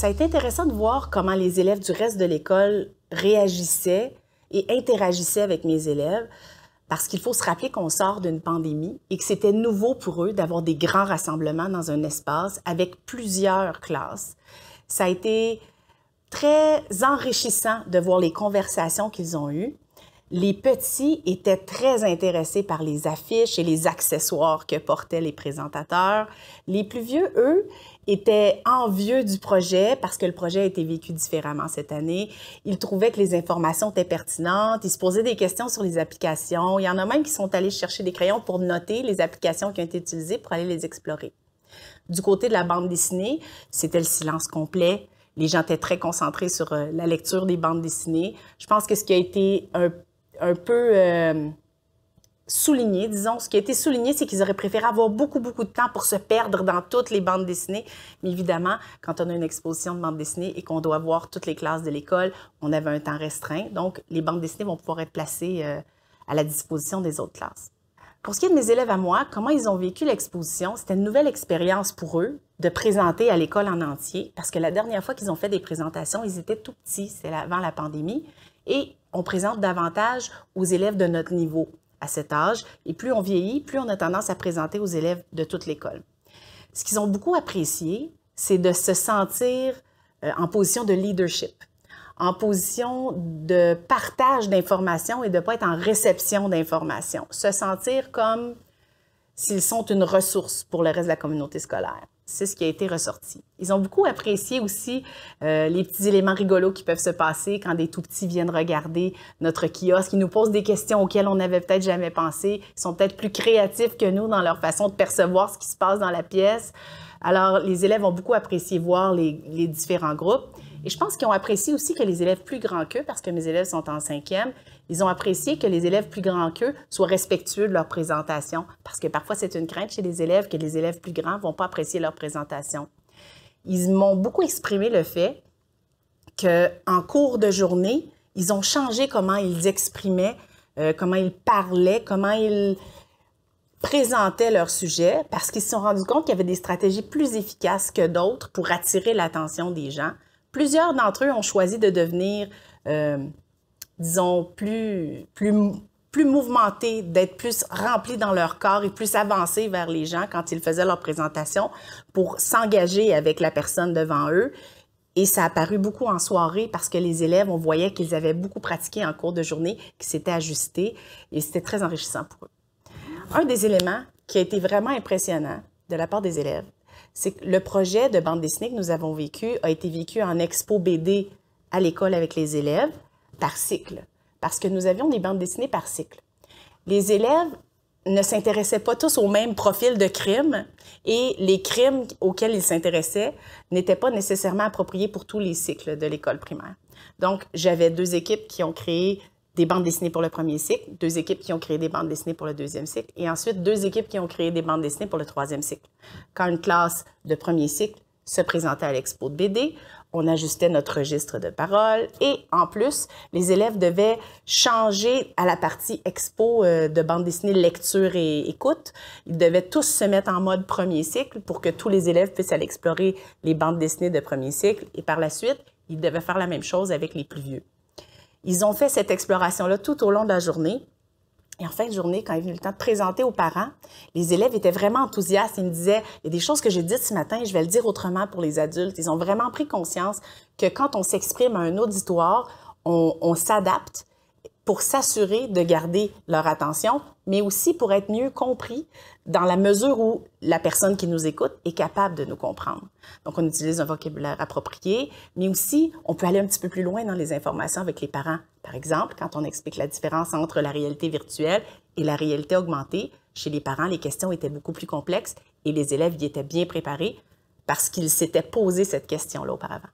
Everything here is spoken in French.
Ça a été intéressant de voir comment les élèves du reste de l'école réagissaient et interagissaient avec mes élèves, parce qu'il faut se rappeler qu'on sort d'une pandémie et que c'était nouveau pour eux d'avoir des grands rassemblements dans un espace avec plusieurs classes. Ça a été très enrichissant de voir les conversations qu'ils ont eues les petits étaient très intéressés par les affiches et les accessoires que portaient les présentateurs. Les plus vieux, eux, étaient envieux du projet parce que le projet a été vécu différemment cette année. Ils trouvaient que les informations étaient pertinentes. Ils se posaient des questions sur les applications. Il y en a même qui sont allés chercher des crayons pour noter les applications qui ont été utilisées pour aller les explorer. Du côté de la bande dessinée, c'était le silence complet. Les gens étaient très concentrés sur euh, la lecture des bandes dessinées. Je pense que ce qui a été un un peu euh, souligné, disons. Ce qui a été souligné, c'est qu'ils auraient préféré avoir beaucoup, beaucoup de temps pour se perdre dans toutes les bandes dessinées. Mais évidemment, quand on a une exposition de bandes dessinées et qu'on doit voir toutes les classes de l'école, on avait un temps restreint. Donc, les bandes dessinées vont pouvoir être placées euh, à la disposition des autres classes. Pour ce qui est de mes élèves à moi, comment ils ont vécu l'exposition, c'était une nouvelle expérience pour eux de présenter à l'école en entier, parce que la dernière fois qu'ils ont fait des présentations, ils étaient tout petits, c'est avant la pandémie, et on présente davantage aux élèves de notre niveau à cet âge. Et plus on vieillit, plus on a tendance à présenter aux élèves de toute l'école. Ce qu'ils ont beaucoup apprécié, c'est de se sentir euh, en position de leadership, en position de partage d'informations et de ne pas être en réception d'informations, se sentir comme s'ils sont une ressource pour le reste de la communauté scolaire. C'est ce qui a été ressorti. Ils ont beaucoup apprécié aussi euh, les petits éléments rigolos qui peuvent se passer quand des tout-petits viennent regarder notre kiosque. Ils nous posent des questions auxquelles on n'avait peut-être jamais pensé. Ils sont peut-être plus créatifs que nous dans leur façon de percevoir ce qui se passe dans la pièce. Alors, les élèves ont beaucoup apprécié voir les, les différents groupes. Et je pense qu'ils ont apprécié aussi que les élèves plus grands qu'eux, parce que mes élèves sont en cinquième, ils ont apprécié que les élèves plus grands qu'eux soient respectueux de leur présentation, parce que parfois c'est une crainte chez les élèves que les élèves plus grands ne vont pas apprécier leur présentation. Ils m'ont beaucoup exprimé le fait qu'en cours de journée, ils ont changé comment ils exprimaient, euh, comment ils parlaient, comment ils présentaient leur sujet, parce qu'ils se sont rendus compte qu'il y avait des stratégies plus efficaces que d'autres pour attirer l'attention des gens. Plusieurs d'entre eux ont choisi de devenir... Euh, disons, plus, mouvementés, d'être plus remplis dans leur corps et plus avancés vers les gens quand ils faisaient leur présentation pour s'engager avec la personne devant eux. Et ça a paru beaucoup en soirée parce que les élèves, on voyait qu'ils avaient beaucoup pratiqué en cours de journée, qu'ils s'étaient ajustés et c'était très enrichissant pour eux. Un des éléments qui a été vraiment impressionnant de la part des élèves, c'est que le projet de bande dessinée que nous avons vécu a été vécu en expo BD à l'école avec les élèves par cycle, parce que nous avions des bandes dessinées par cycle. Les élèves ne s'intéressaient pas tous au même profil de crime et les crimes auxquels ils s'intéressaient n'étaient pas nécessairement appropriés pour tous les cycles de l'école primaire. Donc, j'avais deux équipes qui ont créé des bandes dessinées pour le premier cycle, deux équipes qui ont créé des bandes dessinées pour le deuxième cycle, et ensuite deux équipes qui ont créé des bandes dessinées pour le troisième cycle. Quand une classe de premier cycle se présentaient à l'expo de BD, on ajustait notre registre de parole et en plus, les élèves devaient changer à la partie expo euh, de bande dessinée lecture et écoute. Ils devaient tous se mettre en mode premier cycle pour que tous les élèves puissent aller explorer les bandes dessinées de premier cycle et par la suite, ils devaient faire la même chose avec les plus vieux. Ils ont fait cette exploration-là tout au long de la journée et en fin de journée, quand il est venu le temps de présenter aux parents, les élèves étaient vraiment enthousiastes. Ils me disaient, il y a des choses que j'ai dites ce matin, je vais le dire autrement pour les adultes. Ils ont vraiment pris conscience que quand on s'exprime à un auditoire, on, on s'adapte pour s'assurer de garder leur attention, mais aussi pour être mieux compris dans la mesure où la personne qui nous écoute est capable de nous comprendre. Donc, on utilise un vocabulaire approprié, mais aussi, on peut aller un petit peu plus loin dans les informations avec les parents. Par exemple, quand on explique la différence entre la réalité virtuelle et la réalité augmentée, chez les parents, les questions étaient beaucoup plus complexes et les élèves y étaient bien préparés parce qu'ils s'étaient posé cette question-là auparavant.